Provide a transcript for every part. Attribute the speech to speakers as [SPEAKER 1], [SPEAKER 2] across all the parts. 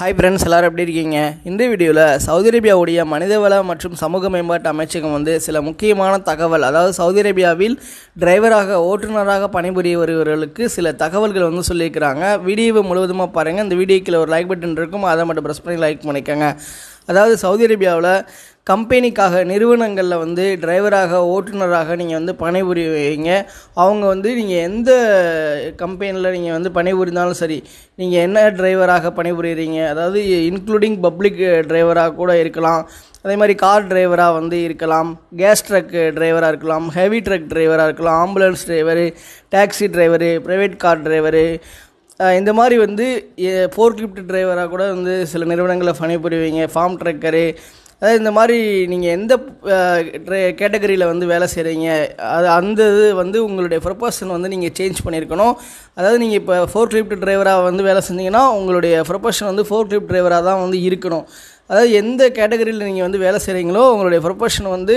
[SPEAKER 1] hi friends எல்லோரும் எப்படி இருக்கீங்க இந்த வீடியோவில் சவுதி அரேபியாவுடைய மனிதவள மற்றும் சமூக மேம்பாட்டு அமைச்சகம் வந்து சில முக்கியமான தகவல் அதாவது சவுதி அரேபியாவில் டிரைவராக ஓட்டுநராக பணிபுரிய வருபவர்களுக்கு சில தகவல்கள் வந்து சொல்லியிருக்கிறாங்க வீடியோவை முழுவதுமாக பாருங்கள் இந்த வீடியோக்கில் ஒரு லைக் பட்டன் இருக்கும் அதை மட்டும் ப்ரெஸ் பண்ணி லைக் பண்ணிக்கோங்க அதாவது சவுதி அரேபியாவில் கம்பெனிக்காக நிறுவனங்களில் வந்து டிரைவராக ஓட்டுநராக நீங்கள் வந்து பணிபுரிவீங்க அவங்க வந்து நீங்கள் எந்த கம்பெனியில் நீங்கள் வந்து பணிபுரிந்தாலும் சரி நீங்கள் என்ன டிரைவராக பணிபுரிகிறீங்க அதாவது இன்க்ளூடிங் பப்ளிக் டிரைவராக கூட இருக்கலாம் அதே மாதிரி கார் டிரைவராக வந்து இருக்கலாம் கேஸ் ட்ரக் டிரைவராக இருக்கலாம் ஹெவி ட்ரக் டிரைவராக இருக்கலாம் ambulance driver taxi driver private car driver இந்த மாதிரி வந்து ஃபோர்க்லிஃப்ட் டிரைவராக கூட வந்து சில நிறுவனங்களை பணிபுரிவீங்க ஃபார்ம் ட்ரக்கரு அதாவது இந்த மாதிரி நீங்கள் எந்த கேட்டகரியில் வந்து வேலை செய்கிறீங்க அது அந்த இது வந்து உங்களுடைய ப்ரொபோஷன் வந்து நீங்கள் சேஞ்ச் பண்ணியிருக்கணும் அதாவது நீங்கள் இப்போ ஃபோர் லிஃப்ட் டிரைவராக வந்து வேலை செஞ்சீங்கன்னா உங்களுடைய ப்ரொபோஷன் வந்து ஃபோர் லிஃப்ட் டிரைவராக தான் வந்து இருக்கணும் அதாவது எந்த கேட்டகரியில் நீங்கள் வந்து வேலை செய்கிறீங்களோ உங்களுடைய ப்ரொஃபஷன் வந்து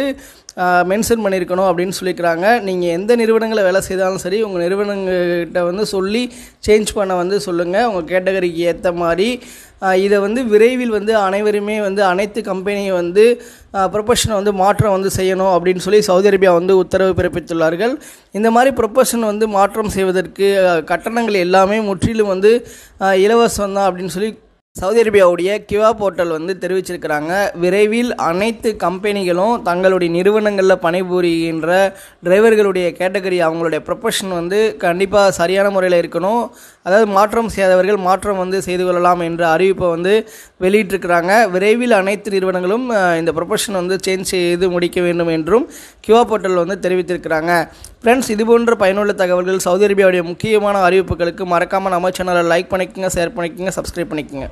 [SPEAKER 1] மென்ஷன் பண்ணியிருக்கணும் அப்படின்னு சொல்லிக்கிறாங்க நீங்கள் எந்த நிறுவனங்களை வேலை செய்தாலும் சரி உங்கள் நிறுவனங்கிட்ட வந்து சொல்லி சேஞ்ச் பண்ண வந்து சொல்லுங்கள் உங்கள் கேட்டகரிக்கு ஏற்ற மாதிரி இதை வந்து விரைவில் வந்து அனைவருமே வந்து அனைத்து கம்பெனியை வந்து ப்ரொஃபஷனை வந்து மாற்றம் வந்து செய்யணும் அப்படின்னு சொல்லி சவுதி அரேபியா வந்து உத்தரவு பிறப்பித்துள்ளார்கள் இந்த மாதிரி ப்ரொஃபஷன் வந்து மாற்றம் செய்வதற்கு கட்டணங்கள் எல்லாமே முற்றிலும் வந்து இலவசம் தான் அப்படின்னு சொல்லி சவுதி அரேபியாவுடைய கிவா போர்ட்டல் வந்து தெரிவிச்சிருக்கிறாங்க விரைவில் அனைத்து கம்பெனிகளும் தங்களுடைய நிறுவனங்களில் பணிபுரிகின்ற டிரைவர்களுடைய கேட்டகரி அவங்களுடைய ப்ரொஃபஷன் வந்து கண்டிப்பாக சரியான முறையில் இருக்கணும் அதாவது மாற்றம் செய்யாதவர்கள் மாற்றம் வந்து செய்து கொள்ளலாம் என்ற அறிவிப்பை வந்து வெளியிட்டிருக்கிறாங்க விரைவில் அனைத்து நிறுவனங்களும் இந்த ப்ரொஃபஷன் வந்து சேஞ்ச் செய்து முடிக்க வேண்டும் என்றும் கியூஆர் போர்ட்டல் வந்து தெரிவித்திருக்கிறாங்க ஃப்ரெண்ட்ஸ் இதுபோன்ற பயனுள்ள தகவல்கள் சவுதி அரேபியாவுடைய முக்கியமான அறிவிப்புகளுக்கு மறக்காமல் நம்ம சேனலை லைக் பண்ணிக்கோங்க ஷேர் பண்ணிக்கோங்க சப்ஸ்கிரைப் பண்ணிக்கோங்க